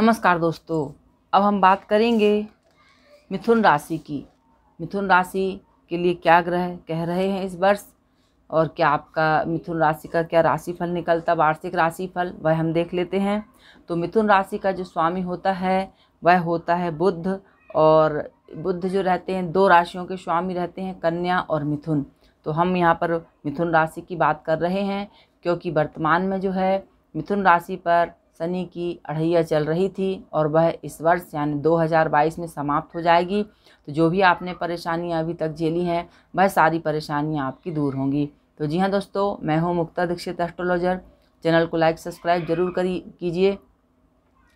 नमस्कार दोस्तों अब हम बात करेंगे मिथुन राशि की मिथुन राशि के लिए क्या ग्रह कह रहे हैं इस वर्ष और क्या आपका मिथुन राशि का क्या राशिफल निकलता वार्षिक राशिफल वह हम देख लेते हैं तो मिथुन राशि का जो स्वामी होता है वह होता है बुद्ध और बुद्ध जो रहते हैं दो राशियों के स्वामी रहते हैं कन्या और मिथुन तो हम यहाँ पर मिथुन राशि की बात कर रहे हैं क्योंकि वर्तमान में जो है मिथुन राशि पर शनि की अढ़ैया चल रही थी और वह इस वर्ष यानी 2022 में समाप्त हो जाएगी तो जो भी आपने परेशानियां अभी तक झेली हैं वह सारी परेशानियां आपकी दूर होंगी तो जी हाँ दोस्तों मैं हूं मुक्ता दीक्षित एस्ट्रोलॉजर चैनल को लाइक सब्सक्राइब जरूर करी कीजिए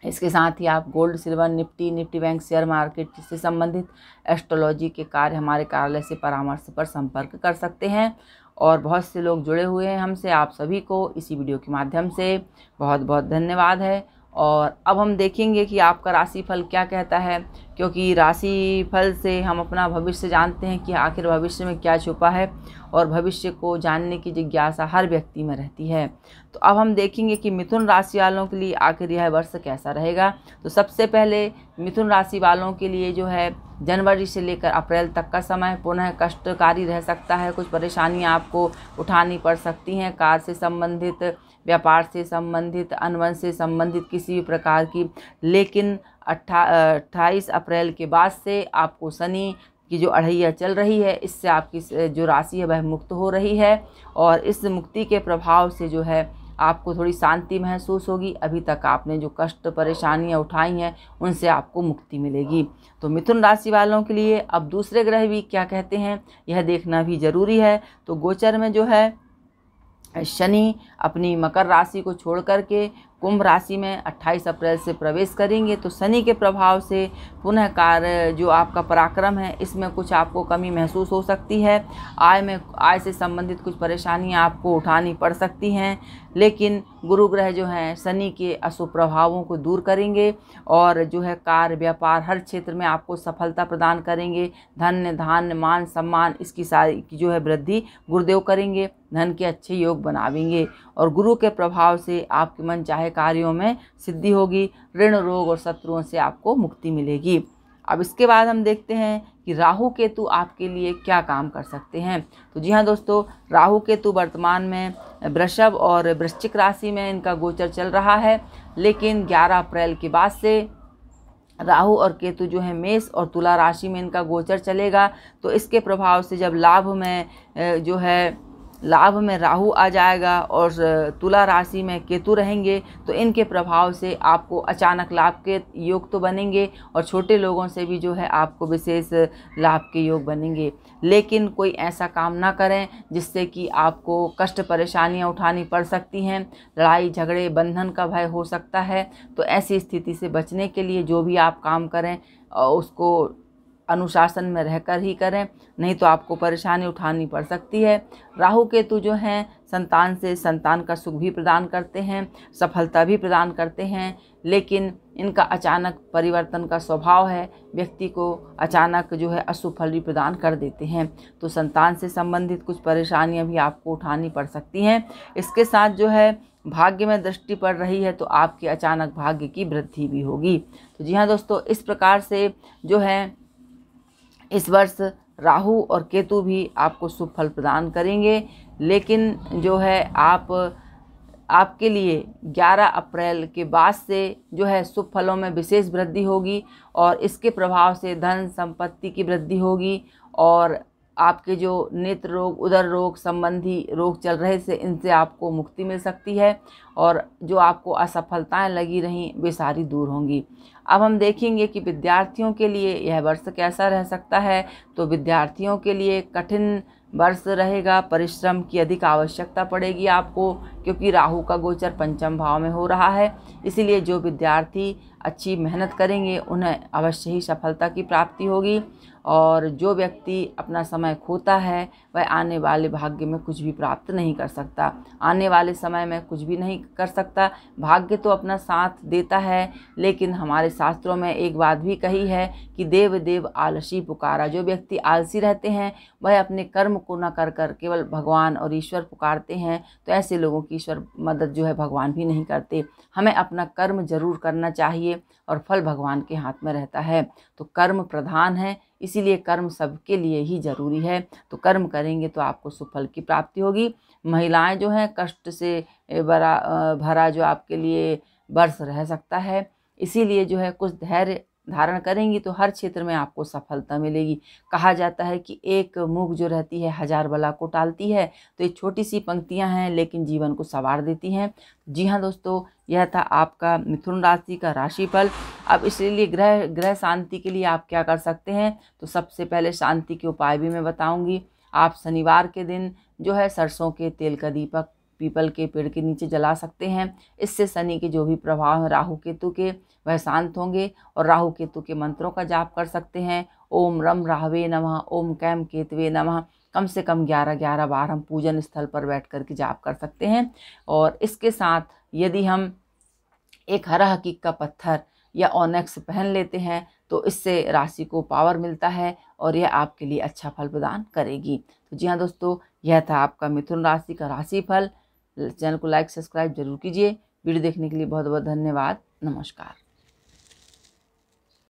इसके साथ ही आप gold silver Nifty Nifty bank share market से संबंधित एस्ट्रोलॉजी के कार्य हमारे कार्यालय से परामर्श पर संपर्क कर सकते हैं और बहुत से लोग जुड़े हुए हैं हमसे आप सभी को इसी वीडियो के माध्यम से बहुत बहुत धन्यवाद है और अब हम देखेंगे कि आपका राशिफल क्या कहता है क्योंकि राशि फल से हम अपना भविष्य जानते हैं कि आखिर भविष्य में क्या छुपा है और भविष्य को जानने की जिज्ञासा हर व्यक्ति में रहती है तो अब हम देखेंगे कि मिथुन राशि वालों के लिए आखिर यह वर्ष कैसा रहेगा तो सबसे पहले मिथुन राशि वालों के लिए जो है जनवरी से लेकर अप्रैल तक का समय पुनः कष्टकारी रह सकता है कुछ परेशानियाँ आपको उठानी पड़ सकती हैं कार से संबंधित व्यापार से संबंधित अनवन से संबंधित किसी भी प्रकार की लेकिन अट्ठा अट्ठाईस अप्रैल के बाद से आपको शनि की जो अढ़ैया चल रही है इससे आपकी जो राशि है वह मुक्त हो रही है और इस मुक्ति के प्रभाव से जो है आपको थोड़ी शांति महसूस होगी अभी तक आपने जो कष्ट परेशानियां उठाई हैं उनसे आपको मुक्ति मिलेगी तो मिथुन राशि वालों के लिए अब दूसरे ग्रह भी क्या कहते हैं यह देखना भी ज़रूरी है तो गोचर में जो है शनि अपनी मकर राशि को छोड़ कर के कुंभ राशि में 28 अप्रैल से प्रवेश करेंगे तो शनि के प्रभाव से पुनः कार्य जो आपका पराक्रम है इसमें कुछ आपको कमी महसूस हो सकती है आय में आय से संबंधित कुछ परेशानियां आपको उठानी पड़ सकती हैं लेकिन गुरु ग्रह जो हैं शनि के अशुभ प्रभावों को दूर करेंगे और जो है कार्य व्यापार हर क्षेत्र में आपको सफलता प्रदान करेंगे धन धान मान सम्मान इसकी सारी की जो है वृद्धि गुरुदेव करेंगे धन के अच्छे योग बनावेंगे और गुरु के प्रभाव से आपके मन चाहे कार्यों में सिद्धि होगी ऋण रोग और शत्रुओं से आपको मुक्ति मिलेगी अब इसके बाद हम देखते हैं कि राहु केतु आपके लिए क्या काम कर सकते हैं तो जी हाँ दोस्तों राहु केतु वर्तमान में वृषभ और वृश्चिक राशि में इनका गोचर चल रहा है लेकिन 11 अप्रैल के बाद से राहु और केतु जो है मेष और तुला राशि में इनका गोचर चलेगा तो इसके प्रभाव से जब लाभ में जो है लाभ में राहु आ जाएगा और तुला राशि में केतु रहेंगे तो इनके प्रभाव से आपको अचानक लाभ के योग तो बनेंगे और छोटे लोगों से भी जो है आपको विशेष लाभ के योग बनेंगे लेकिन कोई ऐसा काम ना करें जिससे कि आपको कष्ट परेशानियां उठानी पड़ सकती हैं लड़ाई झगड़े बंधन का भय हो सकता है तो ऐसी स्थिति से बचने के लिए जो भी आप काम करें उसको अनुशासन में रहकर ही करें नहीं तो आपको परेशानी उठानी पड़ सकती है राहु केतु जो हैं संतान से संतान का सुख भी प्रदान करते हैं सफलता भी प्रदान करते हैं लेकिन इनका अचानक परिवर्तन का स्वभाव है व्यक्ति को अचानक जो है अशुभ फल भी प्रदान कर देते हैं तो संतान से संबंधित कुछ परेशानियां भी आपको उठानी पड़ सकती हैं इसके साथ जो है भाग्य में दृष्टि पड़ रही है तो आपके अचानक भाग्य की वृद्धि भी होगी तो जी हाँ दोस्तों इस प्रकार से जो है इस वर्ष राहु और केतु भी आपको शुभ फल प्रदान करेंगे लेकिन जो है आप आपके लिए 11 अप्रैल के बाद से जो है शुभ फलों में विशेष वृद्धि होगी और इसके प्रभाव से धन संपत्ति की वृद्धि होगी और आपके जो नेत्र रोग उदर रोग संबंधी रोग चल रहे से इनसे आपको मुक्ति मिल सकती है और जो आपको असफलताएं लगी रहीं वे सारी दूर होंगी अब हम देखेंगे कि विद्यार्थियों के लिए यह वर्ष कैसा रह सकता है तो विद्यार्थियों के लिए कठिन वर्ष रहेगा परिश्रम की अधिक आवश्यकता पड़ेगी आपको क्योंकि राहु का गोचर पंचम भाव में हो रहा है इसीलिए जो विद्यार्थी अच्छी मेहनत करेंगे उन्हें अवश्य ही सफलता की प्राप्ति होगी और जो व्यक्ति अपना समय खोता है वह आने वाले भाग्य में कुछ भी प्राप्त नहीं कर सकता आने वाले समय में कुछ भी नहीं कर सकता भाग्य तो अपना साथ देता है लेकिन हमारे शास्त्रों में एक बात भी कही है कि देव देव आलसी पुकारा जो व्यक्ति आलसी रहते हैं वह अपने कर्म को न कर कर केवल भगवान और ईश्वर पुकारते हैं तो ऐसे लोगों की ईश्वर मदद जो है भगवान भी नहीं करते हमें अपना कर्म जरूर करना चाहिए और फल भगवान के हाथ में रहता है तो कर्म प्रधान है इसीलिए कर्म सबके लिए ही जरूरी है तो कर्म करेंगे तो आपको सुफल की प्राप्ति होगी महिलाएं जो हैं कष्ट से भरा भरा जो आपके लिए वर्ष रह सकता है इसीलिए जो है कुछ धैर्य धारण करेंगी तो हर क्षेत्र में आपको सफलता मिलेगी कहा जाता है कि एक मूग जो रहती है हजार बला को टालती है तो ये छोटी सी पंक्तियां हैं लेकिन जीवन को संवार देती हैं जी हाँ दोस्तों यह था आपका मिथुन राशि का राशिफल अब इसलिए ग्रह ग्रह शांति के लिए आप क्या कर सकते हैं तो सबसे पहले शांति के उपाय भी मैं बताऊँगी आप शनिवार के दिन जो है सरसों के तेल का दीपक पीपल के पेड़ के नीचे जला सकते हैं इससे शनि के जो भी प्रभाव हैं राहु केतु के वह शांत होंगे और राहु केतु के मंत्रों का जाप कर सकते हैं ओम रम राहवे नमः ओम कैम केतवे नमः कम से कम ग्यारह ग्यारह बार हम पूजन स्थल पर बैठ कर के जाप कर सकते हैं और इसके साथ यदि हम एक हरा हकीक का पत्थर या ओनेक्स पहन लेते हैं तो इससे राशि को पावर मिलता है और यह आपके लिए अच्छा फल प्रदान करेगी तो जी हाँ दोस्तों यह था आपका मिथुन राशि का राशि फल तो चैनल को लाइक सब्सक्राइब जरूर कीजिए वीडियो देखने के लिए बहुत बहुत धन्यवाद नमस्कार